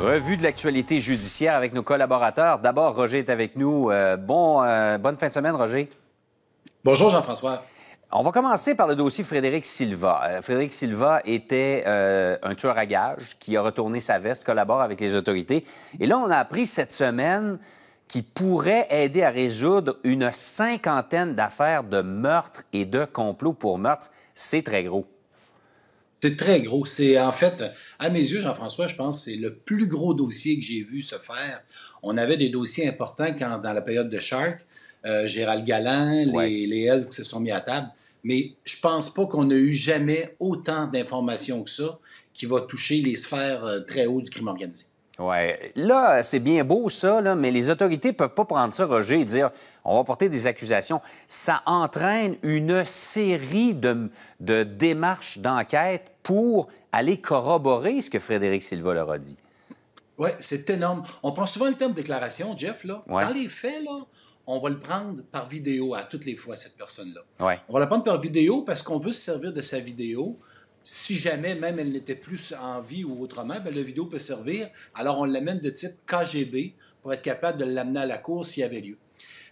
Revue de l'actualité judiciaire avec nos collaborateurs. D'abord, Roger est avec nous. Euh, bon, euh, bonne fin de semaine, Roger. Bonjour, Jean-François. On va commencer par le dossier Frédéric Silva. Euh, Frédéric Silva était un tueur à gages qui a retourné sa veste, collabore avec les autorités. Et là, on a appris cette semaine qu'il pourrait aider à résoudre une cinquantaine d'affaires de meurtre et de complots pour meurtre. C'est très gros. C'est très gros. C'est en fait, à mes yeux, Jean-François, je pense que c'est le plus gros dossier que j'ai vu se faire. On avait des dossiers importants quand, dans la période de Shark, euh, Gérald Galland, les, les Hells qui se sont mis à table. Mais je pense pas qu'on a eu jamais autant d'informations que ça qui va toucher les sphères euh, très hautes du crime organisé. Oui. Là, c'est bien beau ça, mais les autorités ne peuvent pas prendre ça, Roger, et dire on va porter des accusations. Ça entraîne une série de, démarches d'enquête pour aller corroborer ce que Frédéric Silva leur a dit. Oui, c'est énorme. On prend souvent le terme déclaration, Jeff, là. Dans les faits, là, on va le prendre par vidéo à toutes les fois, cette personne-là. Ouais. On va la prendre par vidéo parce qu'on veut se servir de sa vidéo si jamais même elle n'était plus en vie ou autrement, bien, la vidéo peut servir. Alors on l'amène de type KGB pour être capable de l'amener à la cour s'il y avait lieu.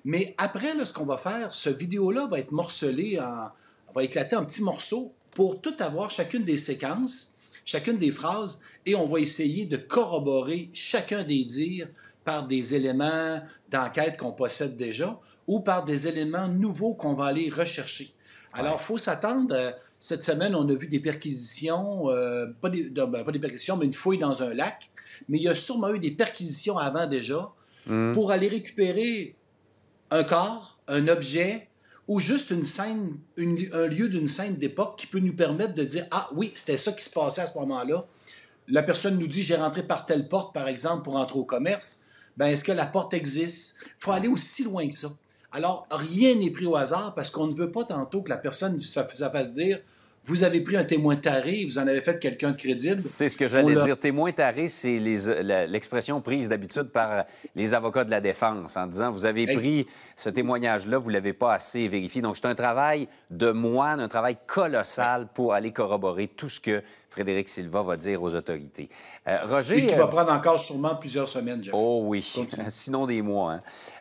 Mais après, ce qu'on va faire, ce vidéo-là va être morcelé va éclater en petits morceaux pour tout avoir, chacune des séquences, chacune des phrases, et on va essayer de corroborer chacun des dires par des éléments d'enquête qu'on possède déjà ou par des éléments nouveaux qu'on va aller rechercher. Alors, il faut s'attendre. Euh, cette semaine, on a vu des perquisitions, euh, ben, pas, des, perquisitions, mais une fouille dans un lac. Mais il y a sûrement eu des perquisitions avant déjà hmm. pour aller récupérer un corps, un objet ou juste une scène, un lieu d'une scène d'époque qui peut nous permettre de dire Ah oui, c'était ça qui se passait à ce moment-là. La personne nous dit J'ai rentré par telle porte, par exemple, pour entrer au commerce. Ben, est-ce que la porte existe? Il faut aller aussi loin que ça. Alors, rien n'est pris au hasard parce qu'on ne veut pas tantôt que la personne se fasse dire vous avez pris un témoin taré, vous en avez fait quelqu'un de crédible. C'est ce que j'allais dire. Témoin taré, c'est euh, l'expression prise d'habitude par euh, les avocats de la défense en disant, vous avez pris ce témoignage-là, vous ne l'avez pas assez vérifié. Donc, c'est un travail de moine, un travail colossal pour aller corroborer tout ce que Frédéric Silva va dire aux autorités. Euh, Roger... Et qui va prendre encore sûrement plusieurs semaines, Jeff. Oh oui, sinon des mois. Hein.